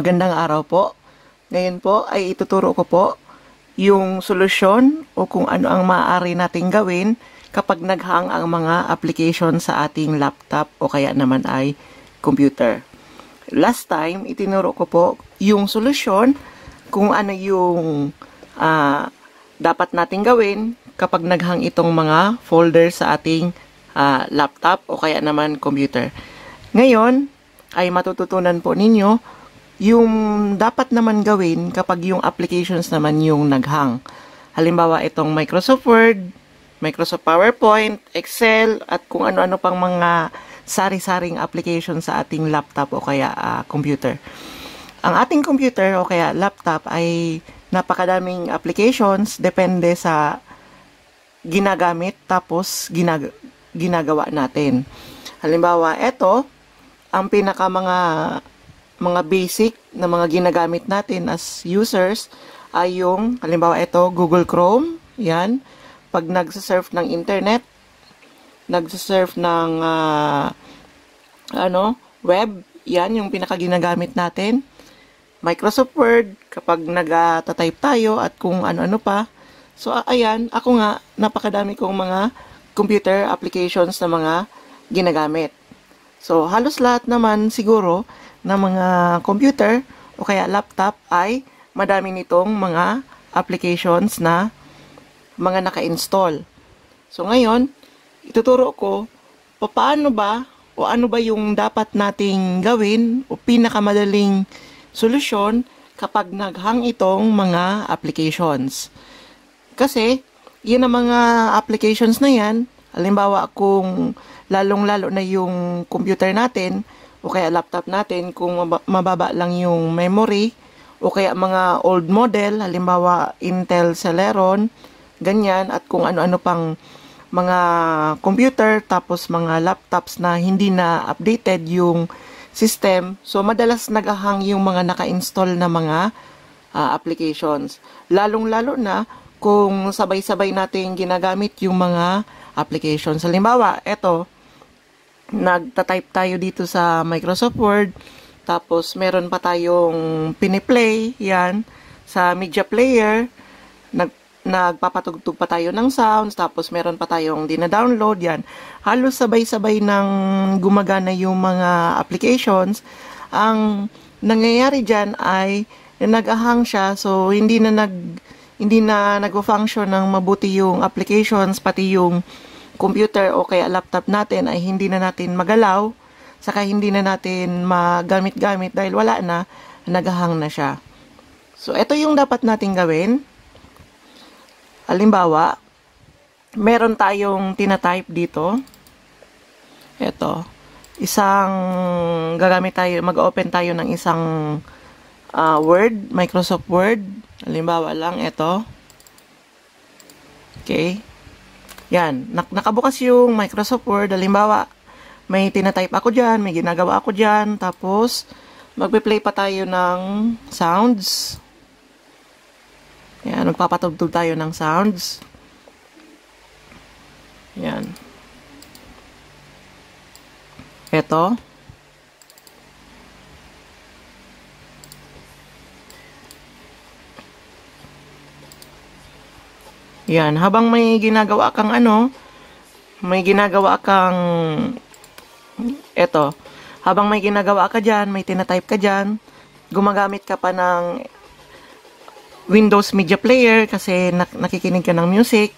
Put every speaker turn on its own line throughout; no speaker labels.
Magandang araw po. Ngayon po ay ituturo ko po yung solusyon o kung ano ang maaari nating gawin kapag naghang ang mga application sa ating laptop o kaya naman ay computer. Last time, itinuro ko po yung solusyon kung ano yung uh, dapat nating gawin kapag naghang itong mga folder sa ating uh, laptop o kaya naman computer. Ngayon ay matututunan po ninyo yung dapat naman gawin kapag yung applications naman yung naghang. Halimbawa, itong Microsoft Word, Microsoft PowerPoint, Excel, at kung ano-ano pang mga sari-saring application sa ating laptop o kaya uh, computer. Ang ating computer o kaya laptop ay napakadaming applications depende sa ginagamit tapos ginag ginagawa natin. Halimbawa, ito, ang pinaka mga mga basic na mga ginagamit natin as users ay yung, halimbawa ito, Google Chrome. Yan. Pag nagsasurf ng internet, nagsasurf ng uh, ano, web, yan yung pinaka ginagamit natin. Microsoft Word, kapag nag-type tayo at kung ano-ano pa. So, ayan, ako nga, napakadami kong mga computer applications na mga ginagamit. So, halos lahat naman siguro ng mga computer o kaya laptop ay madami nitong mga applications na mga naka-install. So ngayon, ituturo ko paano ba o ano ba yung dapat nating gawin o pinakamadaling solusyon kapag naghang itong mga applications. Kasi, yun ang mga applications na yan, halimbawa kung lalong-lalo na yung computer natin, o kaya laptop natin kung mababa lang yung memory o kaya mga old model, halimbawa Intel Celeron, ganyan at kung ano-ano pang mga computer tapos mga laptops na hindi na updated yung system. So madalas nagahang yung mga naka-install na mga uh, applications. Lalong-lalo na kung sabay-sabay natin ginagamit yung mga applications. Halimbawa, ito, nagta-type tayo dito sa Microsoft Word. Tapos, meron pa tayong piniplay, yan, sa media player. Nag, nagpapatugtog pa tayo ng sounds, tapos meron pa tayong dinadownload, yan. Halos sabay-sabay nang gumagana yung mga applications. Ang nangyayari dyan ay nag-ahang siya, so hindi na nag hindi na nagfo function ng mabuti yung applications, pati yung computer o kaya laptop natin ay hindi na natin magalaw, saka hindi na natin magamit-gamit dahil wala na, naghahang na siya. So, ito yung dapat natin gawin. Halimbawa, meron tayong tinatype dito. Ito. Isang, gagamit tayo, mag-open tayo ng isang uh, Word, Microsoft Word. Halimbawa lang, ito. Okay. Yan, nakabukas yung Microsoft Word. Halimbawa, may tinatype ako dyan, may ginagawa ako dyan. Tapos, magpe-play pa tayo ng sounds. Yan, magpapatugtog tayo ng sounds. Yan. Ito. Yan, habang may ginagawa kang ano, may ginagawa kang eto. Habang may ginagawa ka diyan, may tina-type ka diyan, gumagamit ka pa ng Windows Media Player kasi nak nakikinig ka ng music.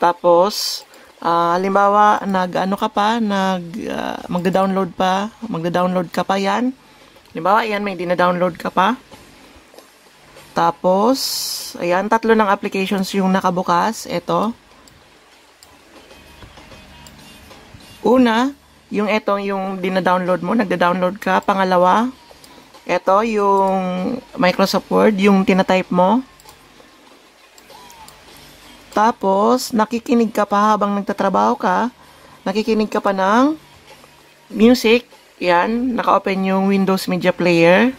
Tapos, uh, halimbawa, nag-ano ka pa, nag, uh, magda-download pa, magda-download ka pa yan. Halimbawa, yan, may dina-download ka pa. Tapos, ayan, tatlo ng applications yung nakabukas. Ito. Una, yung etong yung dinadownload mo, nagda-download ka. Pangalawa, ito yung Microsoft Word, yung tinatype mo. Tapos, nakikinig ka pa habang nagtatrabaho ka. Nakikinig ka pa ng music. Yan, naka-open yung Windows Media Player.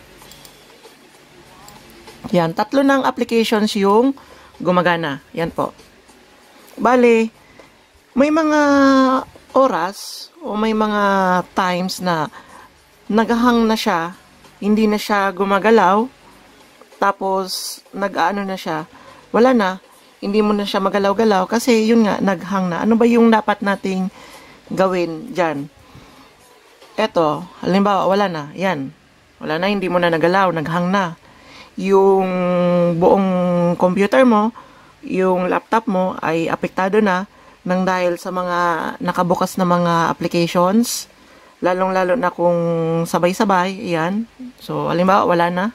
Yan, tatlo ng applications yung gumagana. Yan po. Bale, may mga oras o may mga times na nagahang na siya, hindi na siya gumagalaw, tapos nag-ano na siya, wala na, hindi mo na siya magalaw-galaw kasi yun nga, naghang na. Ano ba yung dapat nating gawin dyan? Eto, halimbawa, wala na, yan. Wala na, hindi mo na nagalaw, naghang na yung buong computer mo, yung laptop mo ay apektado na nang dahil sa mga nakabukas na mga applications, lalong-lalo na kung sabay-sabay, yan. So, alimbawa, wala na.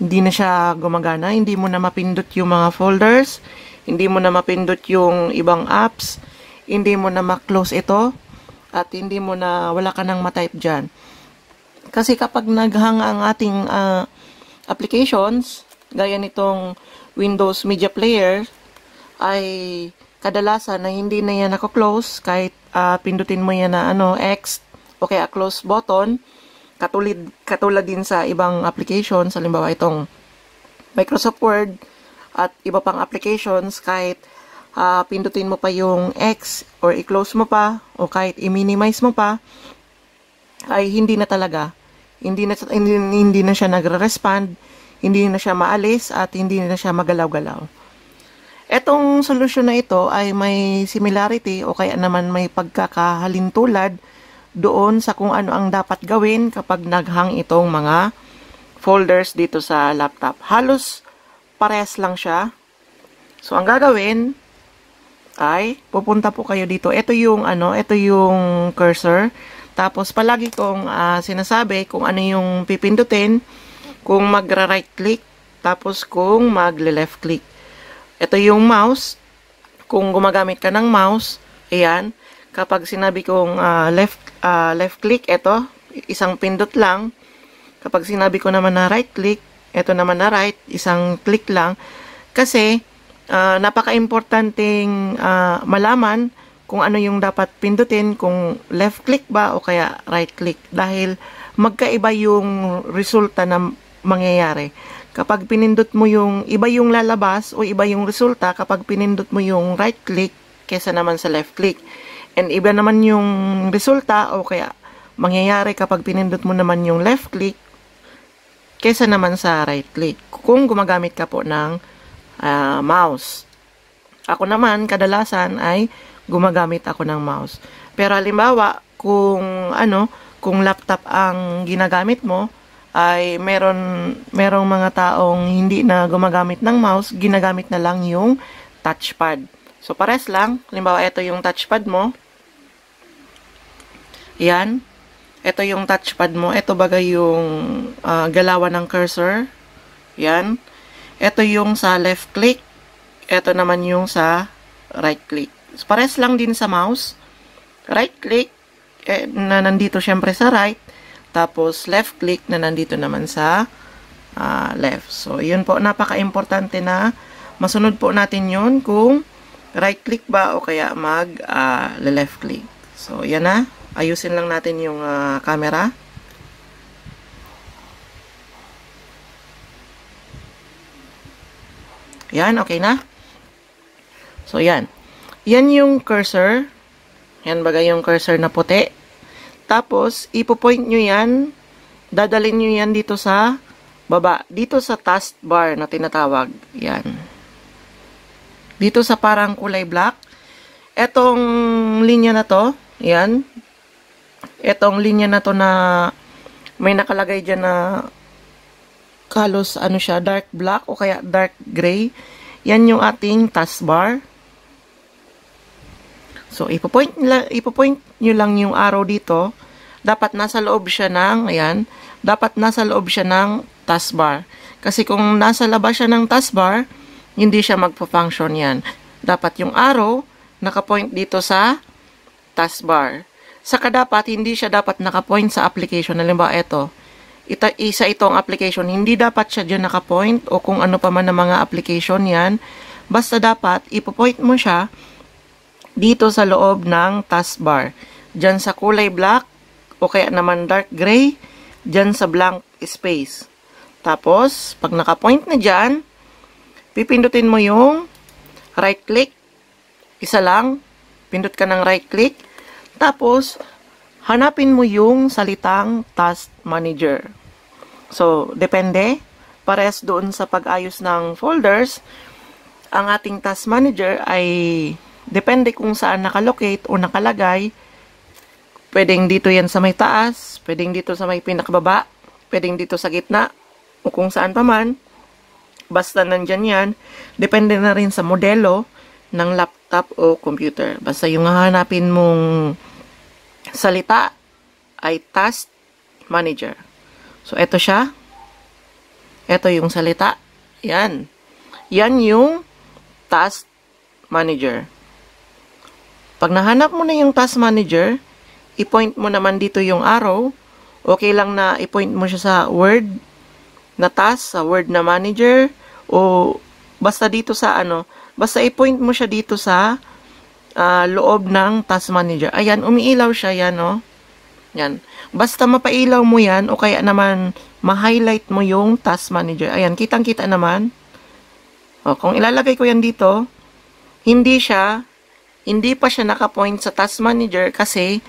Hindi na siya gumagana, hindi mo na mapindot yung mga folders, hindi mo na mapindot yung ibang apps, hindi mo na ma-close ito, at hindi mo na wala ka nang ma-type dyan. Kasi kapag naghang ang ating uh, applications, gaya nitong Windows Media Player, ay kadalasan na hindi na yan nako-close kahit uh, pindutin mo yan na ano, X o kaya close button, katulid, katulad din sa ibang applications, halimbawa itong Microsoft Word at iba pang applications kahit uh, pindutin mo pa yung X or i-close mo pa o kahit i-minimize mo pa ay hindi na talaga hindi na, hindi, hindi na siya nagre-respond, hindi na siya maalis, at hindi na siya magalaw-galaw. Etong solusyon na ito ay may similarity o kaya naman may pagkakahalintulad doon sa kung ano ang dapat gawin kapag naghang itong mga folders dito sa laptop. Halos pares lang siya. So, ang gagawin ay pupunta po kayo dito. Ito yung ano, ito yung cursor. Tapos palagi kong uh, sinasabi kung ano yung pipindutin, kung magra-right click, tapos kung magle-left click. Ito yung mouse. Kung gumagamit ka ng mouse, ayan, kapag sinabi kong uh, left, uh, left click, ito, isang pindot lang. Kapag sinabi ko naman na right click, ito naman na right, isang click lang. Kasi, uh, napaka-importanting uh, malaman kung ano yung dapat pindutin, kung left click ba o kaya right click. Dahil magkaiba yung resulta na mangyayari. Kapag pinindot mo yung iba yung lalabas o iba yung resulta kapag pinindot mo yung right click kesa naman sa left click. And iba naman yung resulta o kaya mangyayari kapag pinindot mo naman yung left click kesa naman sa right click. Kung gumagamit ka po ng uh, mouse. Ako naman kadalasan ay gumagamit ako ng mouse. Pero halimbawa, kung ano, kung laptop ang ginagamit mo, ay meron merong mga taong hindi na gumagamit ng mouse, ginagamit na lang yung touchpad. So pares lang, halimbawa ito yung touchpad mo. Yan. Ito yung touchpad mo. Ito bagay yung uh, galawan ng cursor. Yan. Ito yung sa left click. Ito naman yung sa right click. Pares lang din sa mouse. Right click eh, na nandito syempre sa right. Tapos left click na nandito naman sa uh, left. So, yun po. Napaka-importante na masunod po natin yun kung right click ba o kaya mag uh, left click. So, yan na. Ayusin lang natin yung uh, camera. Yan, okay na. So, yan. Yan yung cursor. Yan bagay yung cursor na puti. Tapos, ipopoint nyo yan. Dadalin nyo yan dito sa baba. Dito sa taskbar na tinatawag. Yan. Dito sa parang kulay black. Etong linya na to, yan. Etong linya na to na may nakalagay dyan na halos ano siya, dark black o kaya dark gray. Yan yung ating taskbar. So, ipopoint, ipopoint nyo lang yung arrow dito. Dapat nasa loob siya ng, ayan, dapat nasa loob siya ng taskbar. Kasi kung nasa labas siya ng taskbar, hindi siya magpo-function yan. Dapat yung arrow, nakapoint dito sa taskbar. Saka dapat, hindi siya dapat nakapoint sa application. Halimbawa, ito. Ita, isa itong application. Hindi dapat siya dyan nakapoint o kung ano pa man ng mga application yan. Basta dapat, ipopoint mo siya dito sa loob ng taskbar. Diyan sa kulay black o kaya naman dark gray, diyan sa blank space. Tapos, pag naka-point na dyan, pipindutin mo yung right click. Isa lang, pindot ka ng right click. Tapos, hanapin mo yung salitang task manager. So, depende. Pares doon sa pag-ayos ng folders, ang ating task manager ay Depende kung saan nakalocate o nakalagay. Pwedeng dito yan sa may taas, pwedeng dito sa may pinakababa, pwedeng dito sa gitna, o kung saan pa man. Basta nandyan yan. Depende na rin sa modelo ng laptop o computer. Basta yung hahanapin mong salita ay task manager. So, eto siya. Eto yung salita. Yan. Yan yung task manager. Pag nahanap mo na yung task manager, i-point mo naman dito yung arrow. Okay lang na i-point mo siya sa word na task, sa word na manager, o basta dito sa ano, basta i-point mo siya dito sa uh, loob ng task manager. Ayan, umiilaw siya, yan o. Oh. Yan. Basta mapailaw mo yan o kaya naman ma-highlight mo yung task manager. Ayan, kitang-kita naman. O, kung ilalagay ko yan dito, hindi siya hindi pa siya naka-point sa task manager kasi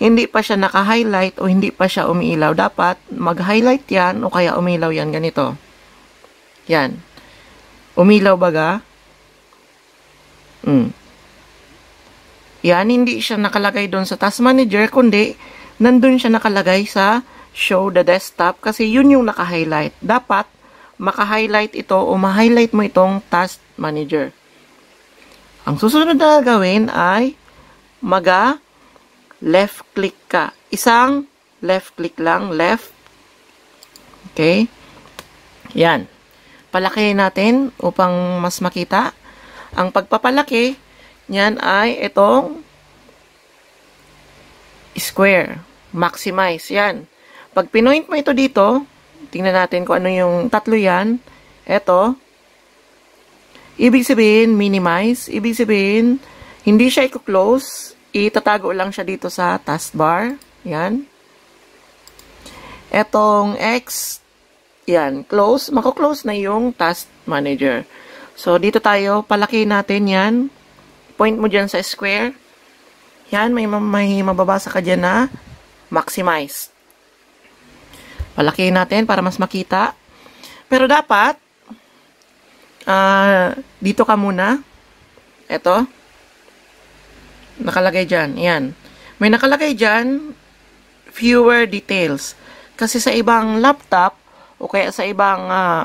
hindi pa siya naka-highlight o hindi pa siya umiilaw. Dapat mag-highlight yan o kaya umiilaw yan ganito. Yan. Umiilaw baga. Mm. Yan, hindi siya nakalagay doon sa task manager kundi nandun siya nakalagay sa show the desktop kasi yun yung naka-highlight. Dapat maka-highlight ito o ma-highlight mo itong task manager. Ang susunod na gawin ay maga left click ka. Isang left click lang, left. Okay? Yan. Palakihin natin upang mas makita. Ang pagpapalaki niyan ay itong square. Maximize. Yan. Pag pinoint mo ito dito, tingnan natin kung ano yung tatlo yan. Ito. Ibig sabihin, minimize. Ibig sabihin, hindi siya i-close. Itatago lang siya dito sa taskbar. Yan. Etong X, yan, close. Mako-close na yung task manager. So, dito tayo, palaki natin yan. Point mo dyan sa square. Yan, may, may mababasa ka dyan na maximize. Palaki natin para mas makita. Pero dapat, Uh, dito ka muna. Ito. Nakalagay dyan. Yan. May nakalagay dyan, fewer details. Kasi sa ibang laptop, o kaya sa ibang uh,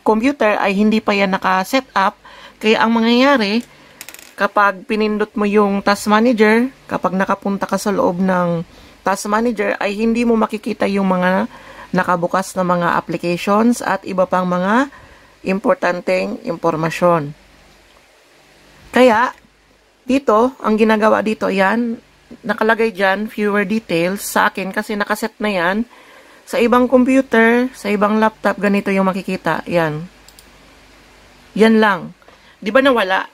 computer, ay hindi pa yan naka-set up. Kaya ang mangyayari, kapag pinindot mo yung task manager, kapag nakapunta ka sa loob ng task manager, ay hindi mo makikita yung mga nakabukas na mga applications at iba pang mga importanteng impormasyon. Kaya, dito, ang ginagawa dito, yan, nakalagay dyan, fewer details sa akin kasi nakaset na yan. Sa ibang computer, sa ibang laptop, ganito yung makikita. Yan. Yan lang. Di ba nawala?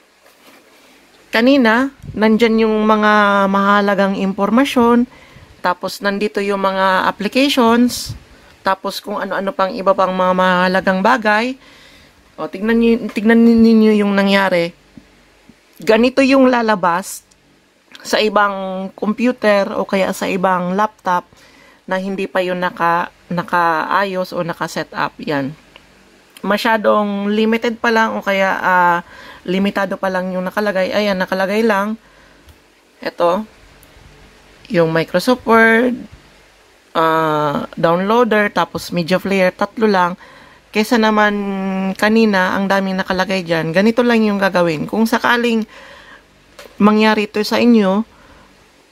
Kanina, nandyan yung mga mahalagang impormasyon, tapos nandito yung mga applications, tapos kung ano-ano pang iba pang mga mahalagang bagay, o, tignan, nyo, tignan ninyo yung nangyari. Ganito yung lalabas sa ibang computer o kaya sa ibang laptop na hindi pa yun naka, nakaayos o naka setup Yan. Masyadong limited pa lang o kaya uh, limitado pa lang yung nakalagay. Ayan, nakalagay lang. Ito. Yung Microsoft Word, uh, downloader, tapos media player, tatlo lang Kesa naman kanina, ang daming nakalagay dyan, ganito lang yung gagawin. Kung sakaling mangyari ito sa inyo,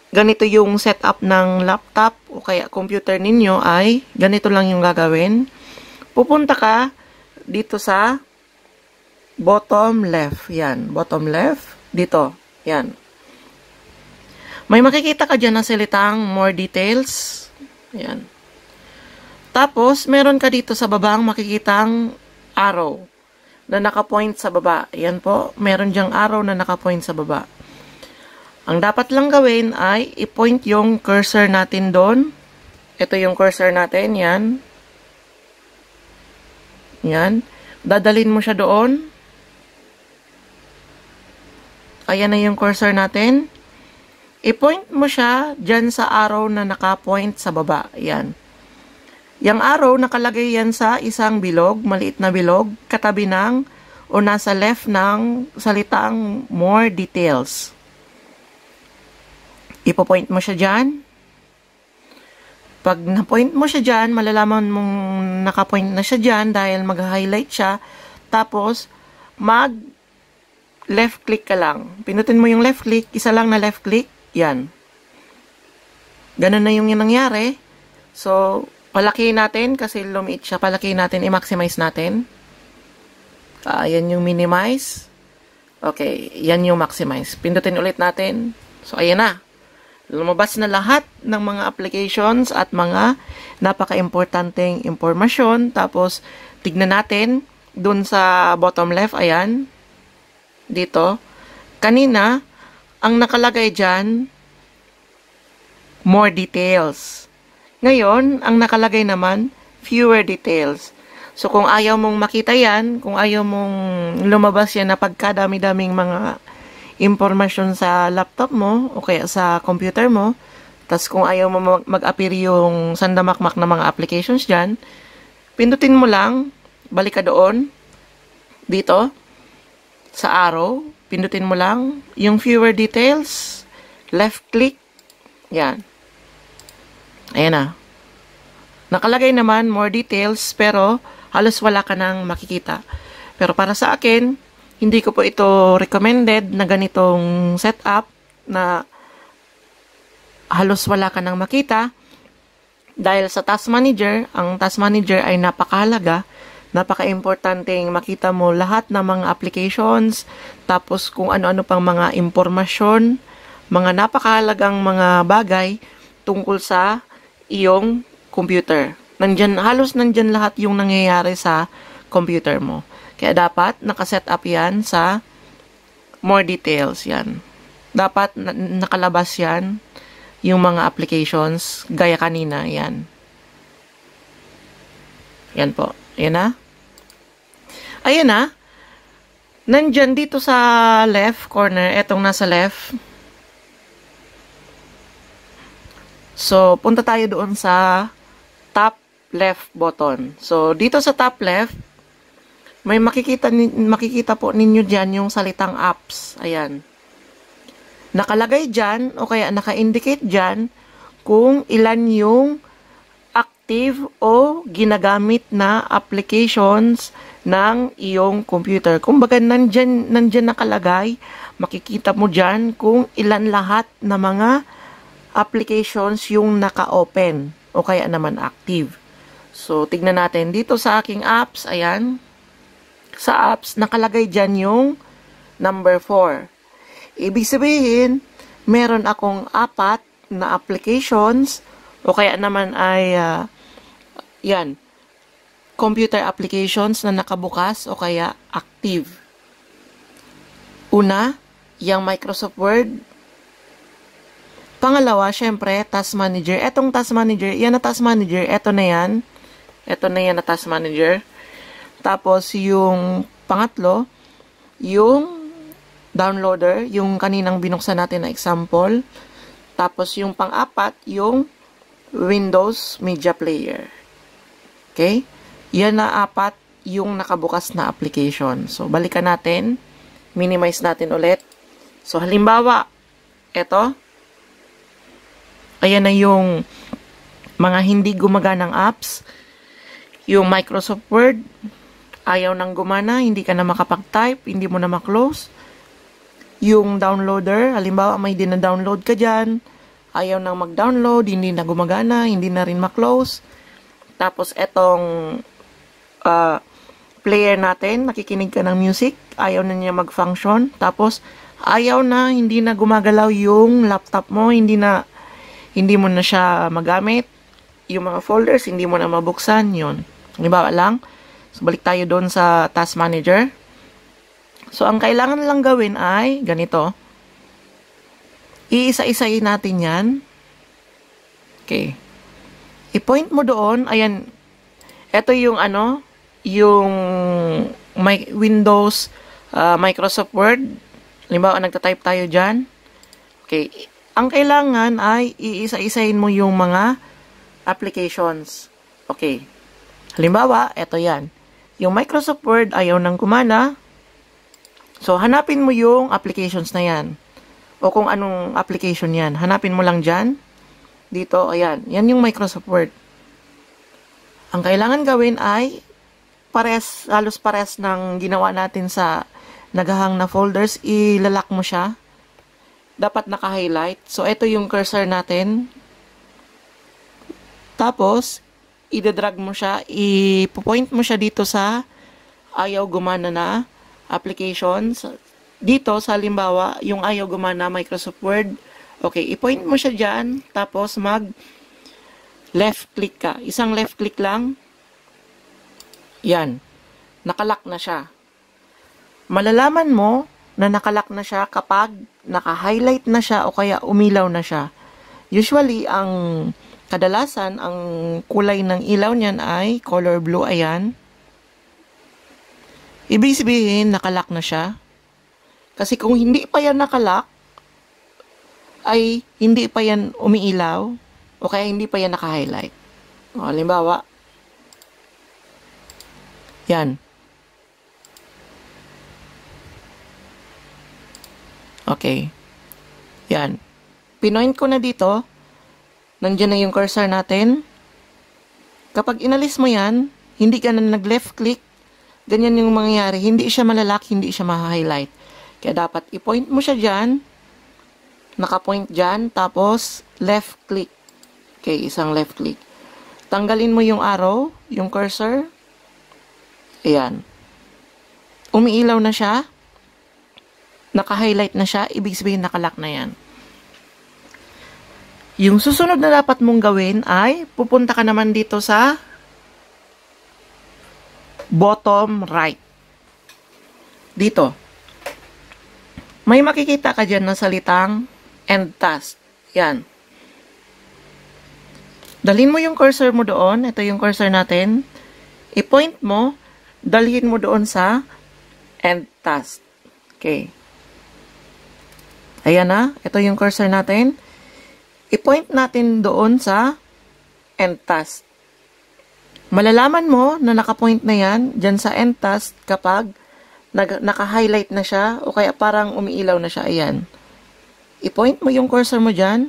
ganito yung setup ng laptop o kaya computer ninyo ay ganito lang yung gagawin. Pupunta ka dito sa bottom left. Yan, bottom left. Dito. Yan. May makikita ka dyan na salitang more details. Yan. Tapos, meron ka dito sa baba ang makikitang arrow na nakapoint sa baba. Yan po, meron diyang arrow na nakapoint sa baba. Ang dapat lang gawin ay i-point yung cursor natin doon. Ito yung cursor natin, yan. Yan. Dadalin mo siya doon. Ayan na yung cursor natin. I-point mo siya dyan sa arrow na nakapoint sa baba. Yan. Yang arrow, nakalagay yan sa isang bilog, maliit na bilog, katabi ng o nasa left ng salitang more details. Ipo-point mo siya dyan. Pag na-point mo siya dyan, malalaman mong naka-point na siya dyan dahil mag-highlight siya. Tapos, mag left click ka lang. Pinutin mo yung left click, isa lang na left click, yan. Ganun na yung nangyari. So, palakihin natin kasi lumiit siya. Palakihin natin, i-maximize natin. Uh, yan yung minimize. Okay, yan yung maximize. Pindutin ulit natin. So, ayan na. Lumabas na lahat ng mga applications at mga napaka-importanteng impormasyon. Tapos, tignan natin dun sa bottom left, ayan. Dito. Kanina, ang nakalagay dyan, more details. Ngayon, ang nakalagay naman, fewer details. So, kung ayaw mong makita yan, kung ayaw mong lumabas yan na pagkadami-daming mga information sa laptop mo o kaya sa computer mo, tapos kung ayaw mo mag-appear yung sandamakmak na mga applications dyan, pindutin mo lang, balik ka doon, dito, sa arrow, pindutin mo lang, yung fewer details, left click, yan. Ayan na. Nakalagay naman more details pero halos wala ka nang makikita. Pero para sa akin, hindi ko po ito recommended na ganitong setup na halos wala ka nang makita dahil sa task manager, ang task manager ay napakahalaga, napaka-importante makita mo lahat ng mga applications, tapos kung ano-ano pang mga impormasyon, mga napakahalagang mga bagay tungkol sa iyong computer. Nandyan, halos nandyan lahat yung nangyayari sa computer mo. Kaya dapat nakaset up yan sa more details yan. Dapat na nakalabas yan yung mga applications gaya kanina yan. Yan po. Yan na. Ayan na. Nandyan dito sa left corner, etong nasa left, So, punta tayo doon sa top left button. So, dito sa top left, may makikita, makikita po ninyo dyan yung salitang apps. Ayan. Nakalagay dyan o kaya naka-indicate dyan kung ilan yung active o ginagamit na applications ng iyong computer. Kung baga nandyan, nandyan nakalagay, makikita mo dyan kung ilan lahat na mga applications yung naka-open o kaya naman active. So, tignan natin. Dito sa aking apps, ayan. Sa apps, nakalagay dyan yung number 4. Ibig sabihin, meron akong apat na applications o kaya naman ay, uh, yan, computer applications na nakabukas o kaya active. Una, yung Microsoft Word, Pangalawa, syempre, task manager. Etong task manager, yan na task manager. Eto na yan. Eto na yan na task manager. Tapos, yung pangatlo, yung downloader, yung kaninang binuksan natin na example. Tapos, yung pang-apat, yung Windows Media Player. Okay? Yan na apat yung nakabukas na application. So, balikan natin. Minimize natin ulit. So, halimbawa, eto, Ayan na yung mga hindi gumaganang apps. Yung Microsoft Word, ayaw nang gumana, hindi ka na makapag-type, hindi mo na maklose. Yung downloader, halimbawa may dina-download ka dyan, ayaw nang mag-download, hindi na gumagana, hindi na rin maklose. Tapos etong uh, player natin, nakikinig ka ng music, ayaw na niya mag-function. Tapos ayaw na, hindi na gumagalaw yung laptop mo, hindi na hindi mo na siya magamit. Yung mga folders, hindi mo na mabuksan yun. Halimbawa lang, so balik tayo doon sa task manager. So, ang kailangan lang gawin ay ganito. Iisa-isayin natin yan. Okay. I-point mo doon. Ayan. Ito yung ano, yung my Windows, uh, Microsoft Word. Halimbawa, nagtatype tayo dyan. Okay. Ang kailangan ay iisa-isahin mo yung mga applications. Okay. Halimbawa, eto yan. Yung Microsoft Word ayaw nang gumana. So, hanapin mo yung applications na yan. O kung anong application yan. Hanapin mo lang dyan. Dito, ayan. Yan yung Microsoft Word. Ang kailangan gawin ay pares, halos pares ng ginawa natin sa nagahang na folders, ilalak mo siya dapat naka-highlight. So, ito yung cursor natin. Tapos, idadrag mo siya, ipopoint mo siya dito sa ayaw gumana na applications. Dito, sa halimbawa, yung ayaw gumana Microsoft Word. Okay, ipoint mo siya dyan. Tapos, mag left click ka. Isang left click lang. Yan. Nakalak na siya. Malalaman mo na nakalak na siya kapag naka-highlight na siya o kaya umilaw na siya. Usually, ang kadalasan, ang kulay ng ilaw niyan ay color blue, ayan. Ibig sabihin, nakalak na siya. Kasi kung hindi pa yan nakalak, ay hindi pa yan umiilaw o kaya hindi pa yan naka-highlight. O, halimbawa, yan. Okay. Yan. Pinoint ko na dito. Nandiyan na yung cursor natin. Kapag inalis mo yan, hindi ka na nag-left click, ganyan yung mangyayari. Hindi siya malalak, hindi siya ma-highlight. Kaya dapat i-point mo siya dyan, Naka-point dyan, tapos left click. Okay, isang left click. Tanggalin mo yung arrow, yung cursor. Ayan. Umiilaw na siya naka-highlight na siya, ibig sabihin nakalock na yan. Yung susunod na dapat mong gawin ay pupunta ka naman dito sa bottom right. Dito. May makikita ka dyan na salitang end task. Yan. Dalhin mo yung cursor mo doon. Ito yung cursor natin. I-point mo. Dalhin mo doon sa end task. Okay. Ayan na, ito yung cursor natin. I-point natin doon sa end task. Malalaman mo na nakapoint na yan dyan sa end task kapag naka-highlight na siya o kaya parang umiilaw na siya. Ayan. I-point mo yung cursor mo dyan,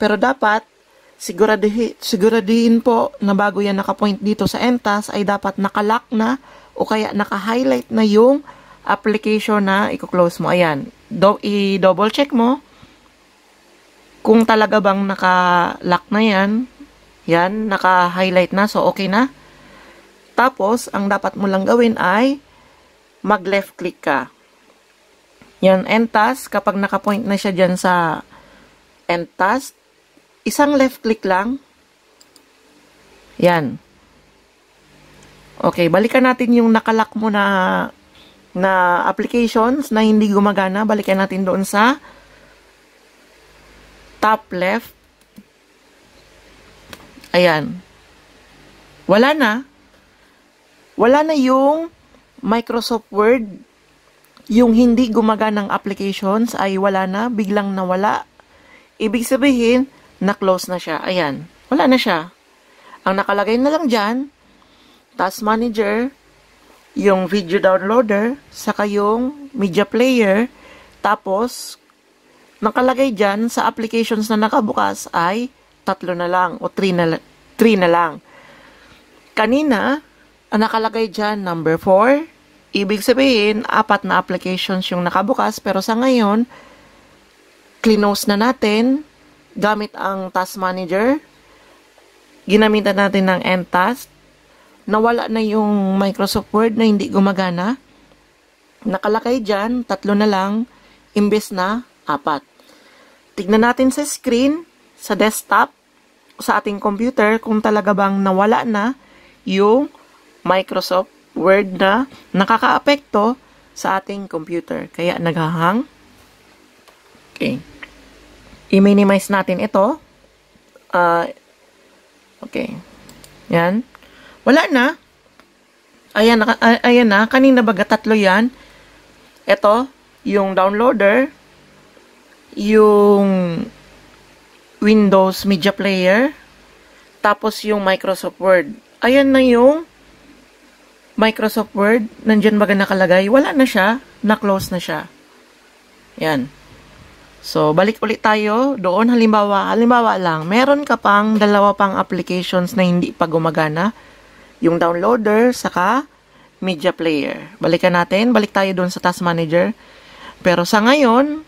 pero dapat siguradihin, siguradihin po na bago yan nakapoint dito sa end task ay dapat nakalock na o kaya naka-highlight na yung application na i-close mo. Ayan, do, i-double check mo kung talaga bang naka-lock na yan. Yan, naka-highlight na. So, okay na. Tapos, ang dapat mo lang gawin ay mag-left click ka. Yan, end task. Kapag naka-point na siya dyan sa end task, isang left click lang. Yan. Okay, balikan natin yung nakalak mo na na applications na hindi gumagana, balikan natin doon sa top left. Ayan. Wala na. Wala na yung Microsoft Word. Yung hindi gumagana gumaganang applications ay wala na. Biglang nawala. Ibig sabihin, na-close na siya. Ayan. Wala na siya. Ang nakalagay na lang dyan, task manager, yung video downloader, saka yung media player, tapos nakalagay dyan sa applications na nakabukas ay tatlo na lang o 3 na, three na lang. Kanina, ang nakalagay dyan number 4, ibig sabihin apat na applications yung nakabukas pero sa ngayon, close na natin gamit ang task manager. Ginamitan natin ng end task nawala na yung Microsoft Word na hindi gumagana. Nakalakay dyan, tatlo na lang, imbes na apat. Tignan natin sa screen, sa desktop, sa ating computer kung talaga bang nawala na yung Microsoft Word na nakakaapekto sa ating computer. Kaya naghahang. Okay. I-minimize natin ito. Uh, okay. Yan. Wala na. Ayan na, ayan na. Kanina baga tatlo yan. Ito, yung downloader, yung Windows Media Player, tapos yung Microsoft Word. Ayan na yung Microsoft Word, nandyan baga nakalagay, wala na siya, na-close na siya. Yan. So, balik ulit tayo doon. Halimbawa, halimbawa lang, meron ka pang dalawa pang applications na hindi pa gumagana yung downloader, saka media player. Balikan natin, balik tayo doon sa task manager. Pero sa ngayon,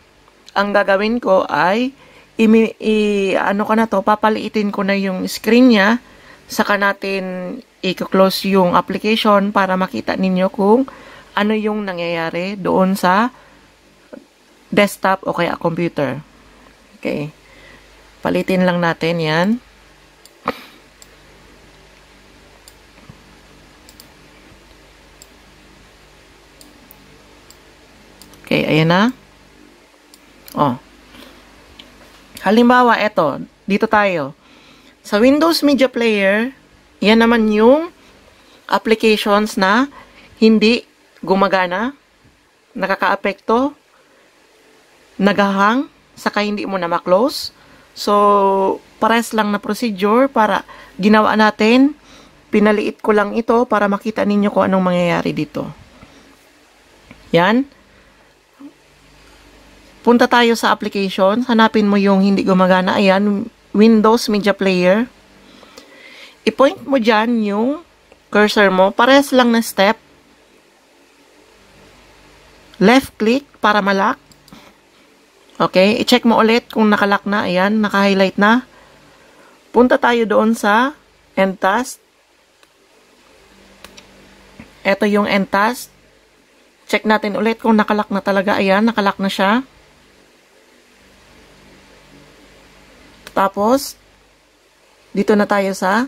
ang gagawin ko ay i, i ano ka na to, papaliitin ko na yung screen niya saka natin i-close yung application para makita ninyo kung ano yung nangyayari doon sa desktop o kaya computer. Okay. Palitin lang natin yan. Okay, ayan na. Oh. Halimbawa, eto. Dito tayo. Sa Windows Media Player, yan naman yung applications na hindi gumagana, nakakaapekto, nagahang, saka hindi mo na maklose. So, pares lang na procedure para ginawa natin. Pinaliit ko lang ito para makita ninyo kung anong mangyayari dito. Yan. Punta tayo sa application. Hanapin mo yung hindi gumagana. Ayan, Windows Media Player. I-point mo dyan yung cursor mo. Parehas lang na step. Left click para malak. Okay, i-check mo ulit kung nakalak na. Ayan, naka-highlight na. Punta tayo doon sa end task. Ito yung end task. Check natin ulit kung nakalak na talaga. Ayan, nakalak na siya. Tapos, dito na tayo sa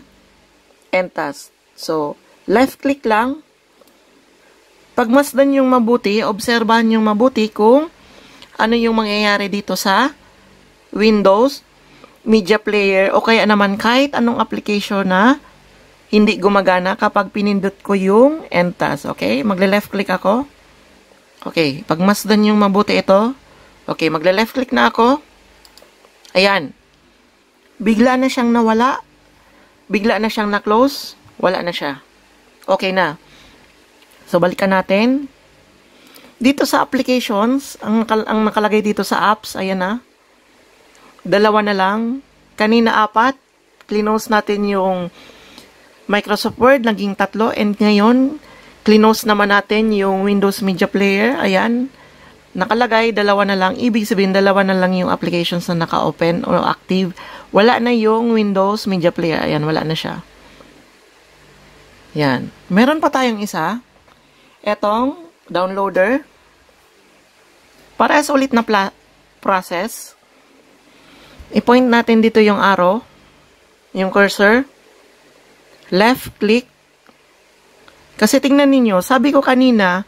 end task. So, left click lang. Pagmasdan yung mabuti, obserbahan yung mabuti kung ano yung mangyayari dito sa Windows, media player, o kaya naman kahit anong application na hindi gumagana kapag pinindot ko yung end task. Okay? Magle-left click ako. Okay. Pagmasdan yung mabuti ito. Okay. Magle-left click na ako. Ayan bigla na siyang nawala, bigla na siyang na-close, wala na siya. Okay na. So, balikan natin. Dito sa applications, ang, ang nakalagay dito sa apps, ayan na. Dalawa na lang. Kanina apat, Clinose natin yung Microsoft Word, naging tatlo. And ngayon, clinose naman natin yung Windows Media Player. Ayan. Nakalagay, dalawa na lang. Ibig sabihin, dalawa na lang yung applications na naka-open o active. Wala na yung Windows Media Player. Ayan, wala na siya. Yan. Meron pa tayong isa. Etong downloader. Para sa ulit na process. I-point natin dito yung arrow. Yung cursor. Left click. Kasi tingnan ninyo, sabi ko kanina,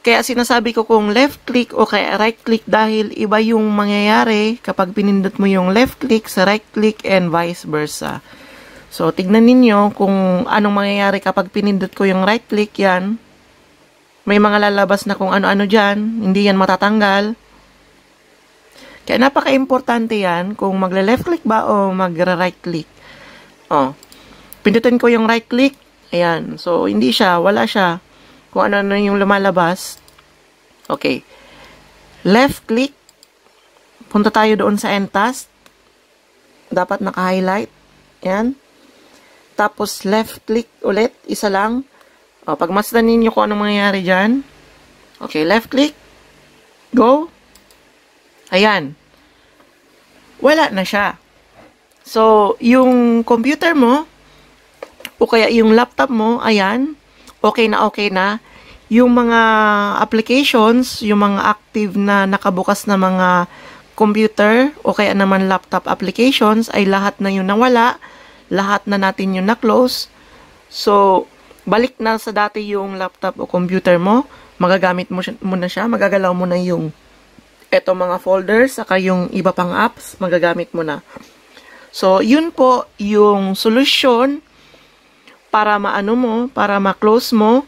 kaya sinasabi ko kung left click o kaya right click dahil iba yung mangyayari kapag pinindot mo yung left click sa right click and vice versa. So, tignan ninyo kung anong mangyayari kapag pinindot ko yung right click yan. May mga lalabas na kung ano-ano dyan. Hindi yan matatanggal. Kaya napaka-importante yan kung magle-left click ba o magra-right click. Oh, pindutin ko yung right click. Ayan. So, hindi siya. Wala siya kung ano na yung lumalabas. Okay. Left click. Punta tayo doon sa end task. Dapat naka-highlight. Yan. Tapos left click ulit. Isa lang. O, pagmasdan ninyo kung anong mangyayari dyan. Okay, left click. Go. Ayan. Wala na siya. So, yung computer mo, o kaya yung laptop mo, ayan, okay na okay na, yung mga applications, yung mga active na nakabukas na mga computer o kaya naman laptop applications ay lahat na yun nawala, lahat na natin yun na-close. So, balik na sa dati yung laptop o computer mo, magagamit mo, siya, mo siya, magagalaw mo na yung eto mga folders, saka yung iba pang apps, magagamit mo na. So, yun po yung solusyon para maano mo, para ma-close mo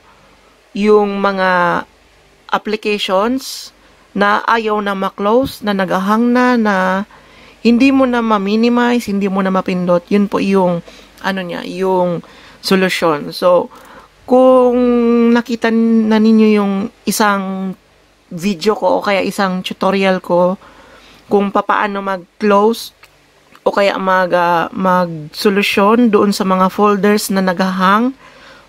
yung mga applications na ayaw na ma-close, na nagahang na, na hindi mo na ma-minimize, hindi mo na mapindot. Yun po yung, ano niya, yung solusyon. So, kung nakita na ninyo yung isang video ko o kaya isang tutorial ko kung paano mag-close o kaya mag, uh, magsolusyon doon sa mga folders na naghahang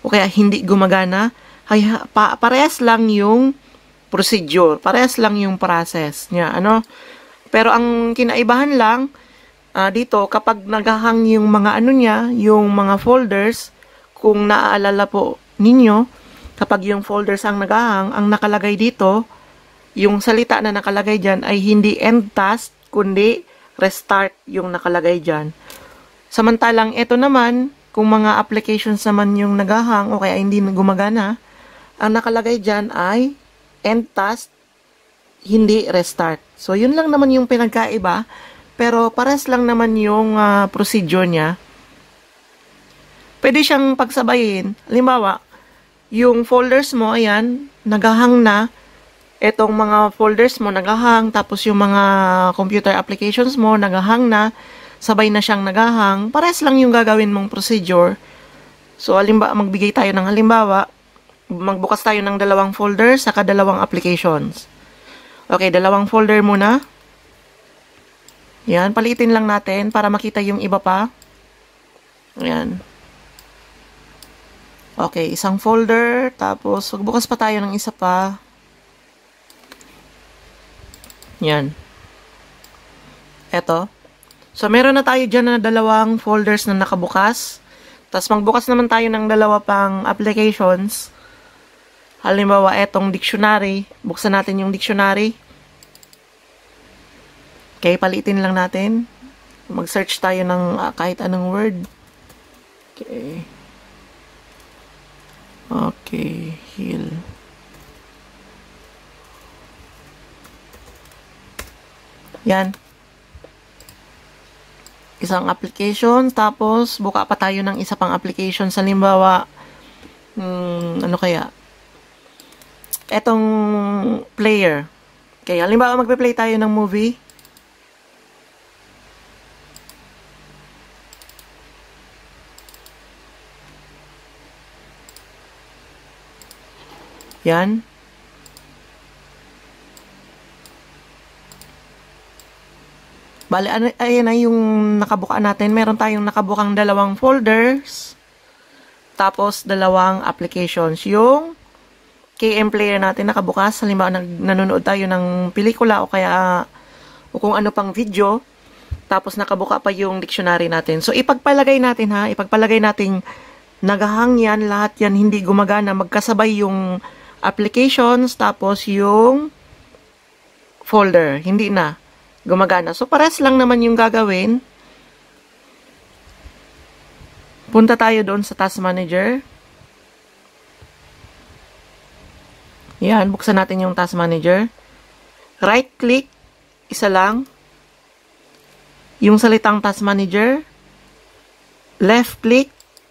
o kaya hindi gumagana, ay, pa, parehas lang yung procedure, parehas lang yung process niya, ano? Pero ang kinaibahan lang, uh, dito, kapag naghahang yung mga ano niya, yung mga folders, kung naaalala po ninyo, kapag yung folders ang naghahang, ang nakalagay dito, yung salita na nakalagay diyan ay hindi end task, kundi restart yung nakalagay dyan. Samantalang ito naman, kung mga applications naman yung nagahang o kaya hindi gumagana, ang nakalagay dyan ay end task, hindi restart. So, yun lang naman yung pinagkaiba, pero pares lang naman yung uh, procedure niya. Pwede siyang pagsabayin. Halimbawa, yung folders mo, ayan, nagahang na, etong mga folders mo nagahang, tapos yung mga computer applications mo nagahang na, sabay na siyang nagahang, pares lang yung gagawin mong procedure. So, halimbawa, magbigay tayo ng halimbawa, magbukas tayo ng dalawang folder, sa kadalawang applications. Okay, dalawang folder muna. Yan, palitin lang natin para makita yung iba pa. Yan. Okay, isang folder, tapos magbukas pa tayo ng isa pa. Yan. Eto. So, meron na tayo dyan na dalawang folders na nakabukas. Tapos, magbukas naman tayo ng dalawa pang applications. Halimbawa, etong dictionary. Buksan natin yung dictionary. Okay, palitin lang natin. Mag-search tayo ng uh, kahit anong word. Okay. Okay, heal. Yan. Isang application, tapos buka pa tayo ng isa pang application. Sa limbawa, hmm, ano kaya? Etong player. Okay, halimbawa magpe-play tayo ng movie. Yan. Bale, ano, ayan ay yung nakabukaan natin. Meron tayong nakabukang dalawang folders. Tapos, dalawang applications. Yung KM player natin nakabukas. Halimbawa, nag, nanonood tayo ng pelikula o kaya o kung ano pang video. Tapos, nakabuka pa yung dictionary natin. So, ipagpalagay natin ha. Ipagpalagay natin nagahang yan. Lahat yan hindi gumagana. Magkasabay yung applications. Tapos, yung folder. Hindi na gumagana. So, pares lang naman yung gagawin. Punta tayo doon sa task manager. Yan, buksan natin yung task manager. Right click, isa lang. Yung salitang task manager. Left click,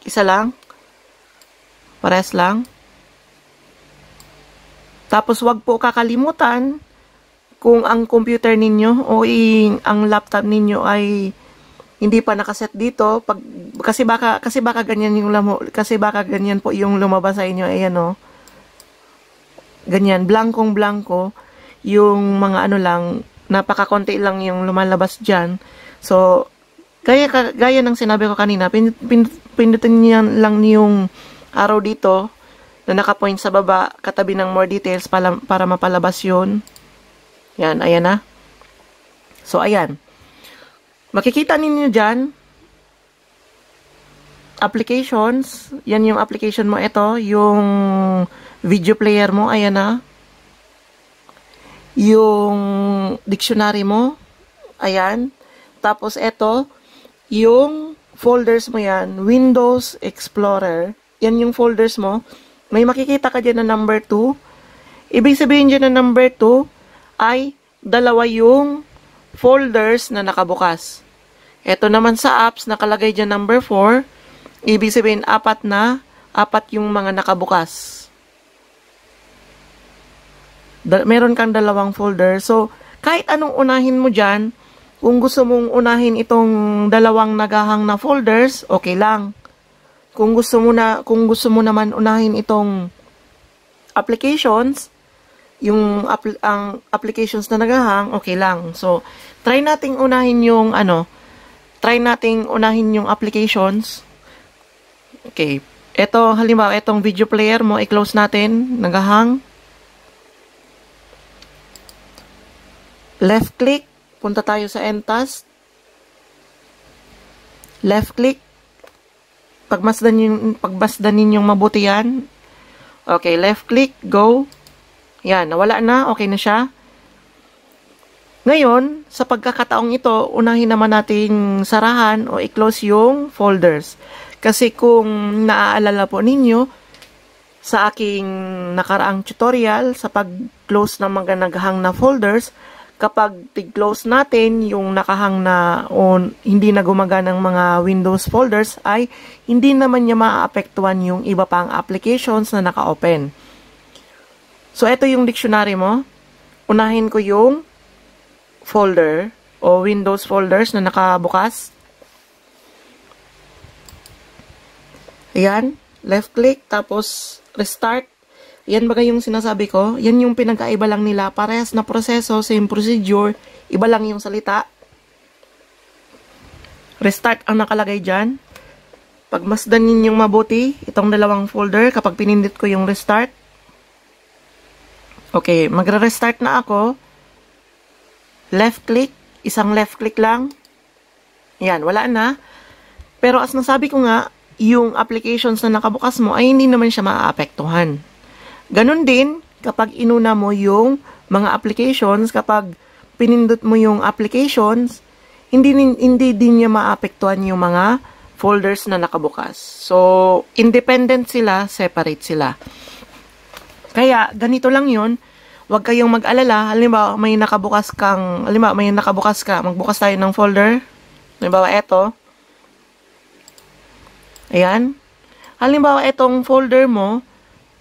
isa lang. Pares lang. Tapos, wag po kakalimutan kung ang computer ninyo o ang laptop ninyo ay hindi pa nakaset dito pag kasi baka kasi baka ganyan yung lamo kasi baka ganyan po yung lumabas sa inyo ayan eh, oh ganyan blankong blanko yung mga ano lang napakakonti lang yung lumalabas diyan so gaya gaya ng sinabi ko kanina pin, pin, pindutin niyo lang yung arrow dito na naka-point sa baba katabi ng more details para, para mapalabas yon yan, ayan na. So, ayan. Makikita ninyo dyan, applications, yan yung application mo ito, yung video player mo, ayan na. Yung dictionary mo, ayan. Tapos ito, yung folders mo yan, Windows Explorer, yan yung folders mo. May makikita ka dyan na number 2. Ibig sabihin dyan na number 2, ay dalawa yung folders na nakabukas. Ito naman sa apps, nakalagay dyan number 4. Ibig sabihin, apat na, apat yung mga nakabukas. Da meron kang dalawang folder. So, kahit anong unahin mo dyan, kung gusto mong unahin itong dalawang nagahang na folders, okay lang. Kung gusto mo na kung gusto mo naman unahin itong applications, yung apl ang applications na nagahang, okay lang. So, try nating unahin yung ano, try nating unahin yung applications. Okay. Ito, halimbawa, itong video player mo, i-close natin, nagahang. Left click, punta tayo sa end task. Left click, pagmasdan yung pagbasdan ninyong mabuti yan. Okay, left click, go. Yan, nawala na, okay na siya. Ngayon, sa pagkakataong ito, unahin naman nating sarahan o i-close yung folders. Kasi kung naaalala po ninyo, sa aking nakaraang tutorial, sa pag-close ng mga naghang na folders, kapag tig-close natin yung nakahang na o hindi na gumagana ng mga Windows folders, ay hindi naman niya maaapektuhan yung iba pang applications na naka-open. So, ito yung dictionary mo. Unahin ko yung folder o Windows folders na nakabukas. Ayan. Left click, tapos restart. Yan bagay yung sinasabi ko. Yan yung pinagkaiba lang nila. Parehas na proseso, same procedure. Iba lang yung salita. Restart ang nakalagay dyan. Pagmasdan ninyong mabuti, itong dalawang folder, kapag pinindit ko yung restart, Okay, magre-restart na ako. Left click, isang left click lang. Yan, wala na. Pero as nasabi ko nga, yung applications na nakabukas mo ay hindi naman siya maaapektuhan. Ganun din kapag inuna mo yung mga applications, kapag pinindot mo yung applications, hindi, hindi din niya maapektuhan yung mga folders na nakabukas. So, independent sila, separate sila. Kaya, ganito lang yon Huwag kayong mag-alala. Halimbawa, may nakabukas kang, halimbawa, may nakabukas ka. Magbukas tayo ng folder. Halimbawa, eto. Ayan. Halimbawa, etong folder mo,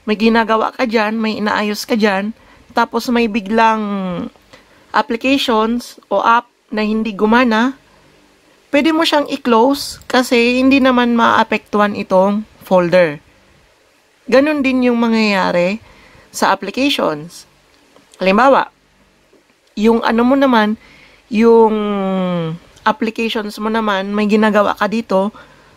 may ginagawa ka dyan, may inaayos ka dyan, tapos may biglang applications o app na hindi gumana, pwede mo siyang i-close kasi hindi naman maapektuhan itong folder. Ganon din yung mangyayari sa applications. Halimbawa, yung ano mo naman, yung applications mo naman, may ginagawa ka dito,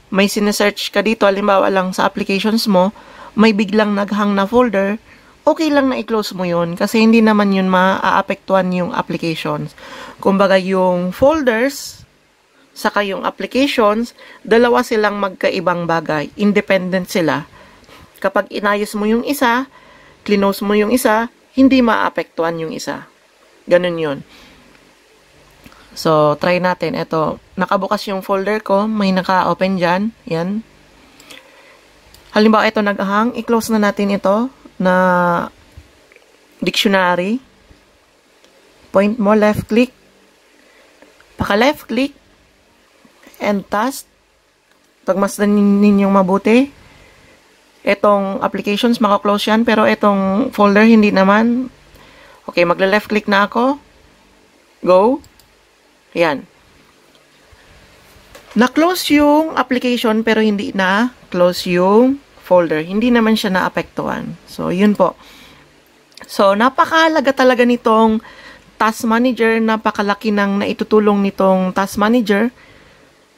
may sinesearch ka dito, halimbawa lang sa applications mo, may biglang naghang na folder, okay lang na i-close mo yun kasi hindi naman yun maaapektuhan yung applications. Kumbaga yung folders, saka yung applications, dalawa silang magkaibang bagay. Independent sila. Kapag inayos mo yung isa, clinose mo yung isa, hindi maapektuhan yung isa. Ganun yon. So, try natin. Ito, nakabukas yung folder ko. May naka-open dyan. Yan. Halimbawa, ito nag-hang. I-close na natin ito na dictionary. Point mo, left click. Paka left click. And task. Pagmasdan ninyong mabuti etong applications, maka-close yan. Pero etong folder, hindi naman. Okay, magle left click na ako. Go. Ayan. Na-close yung application pero hindi na close yung folder. Hindi naman siya naapektuhan. So, yun po. So, napakahalaga talaga nitong task manager. Napakalaki ng naitutulong nitong task manager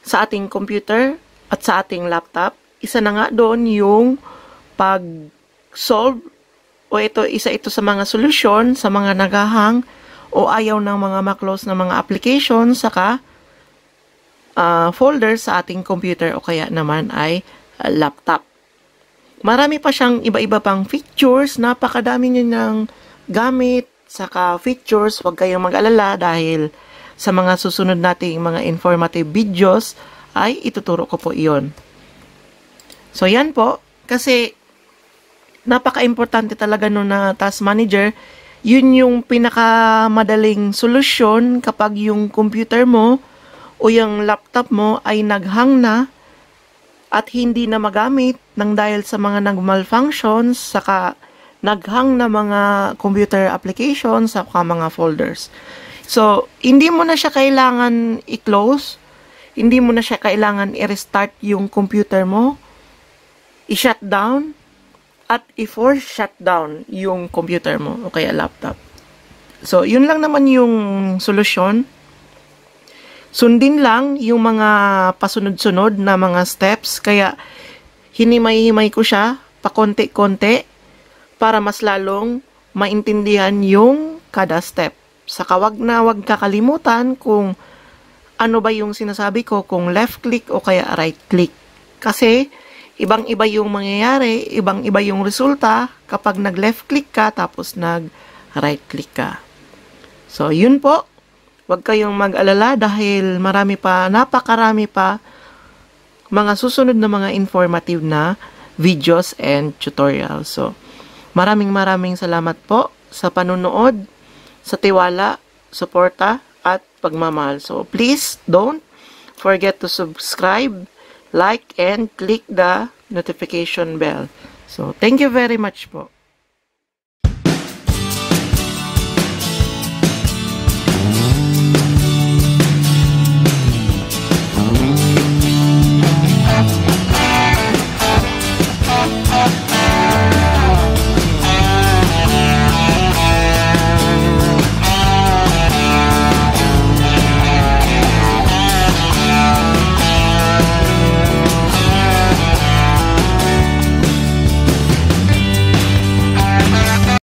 sa ating computer at sa ating laptop. Isa na nga doon yung pag-solve o ito isa ito sa mga solusyon sa mga nagahang o ayaw ng mga maklos ng mga application saka uh, folder sa ating computer o kaya naman ay uh, laptop. Marami pa siyang iba-iba pang features, napakadami niya ng gamit, saka features, huwag kayong mag-alala dahil sa mga susunod nating mga informative videos ay ituturo ko po iyon. So yan po, kasi napaka-importante talaga no na task manager. Yun yung pinakamadaling solusyon kapag yung computer mo o yung laptop mo ay naghang na at hindi na magamit nang dahil sa mga nagmalfunctions saka naghang na mga computer applications saka mga folders. So, hindi mo na siya kailangan i-close. Hindi mo na siya kailangan i-restart yung computer mo. I-shut down at i-force shutdown yung computer mo o kaya laptop. So, yun lang naman yung solusyon. Sundin lang yung mga pasunod-sunod na mga steps. Kaya, hinimay-himay ko siya pakonti-konti para mas lalong maintindihan yung kada step. Saka wag na wag kakalimutan kung ano ba yung sinasabi ko, kung left click o kaya right click. Kasi, ibang-iba yung mangyayari, ibang-iba yung resulta kapag nag-left click ka tapos nag-right click ka. So, yun po. Huwag kayong mag-alala dahil marami pa, napakarami pa mga susunod na mga informative na videos and tutorials. So, maraming maraming salamat po sa panunood, sa tiwala, suporta, at pagmamahal. So, please don't forget to subscribe like, and click the notification bell. So, thank you very much po.